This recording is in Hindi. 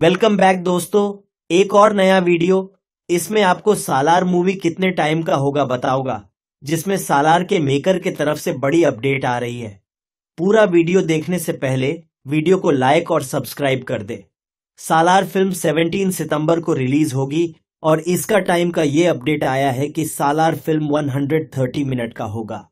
वेलकम बैक दोस्तों एक और नया वीडियो इसमें आपको सालार मूवी कितने टाइम का होगा बताओगा जिसमें सालार के मेकर के तरफ से बड़ी अपडेट आ रही है पूरा वीडियो देखने से पहले वीडियो को लाइक और सब्सक्राइब कर दे सालार फिल्म 17 सितंबर को रिलीज होगी और इसका टाइम का ये अपडेट आया है कि सालार फिल्म 130 मिनट का होगा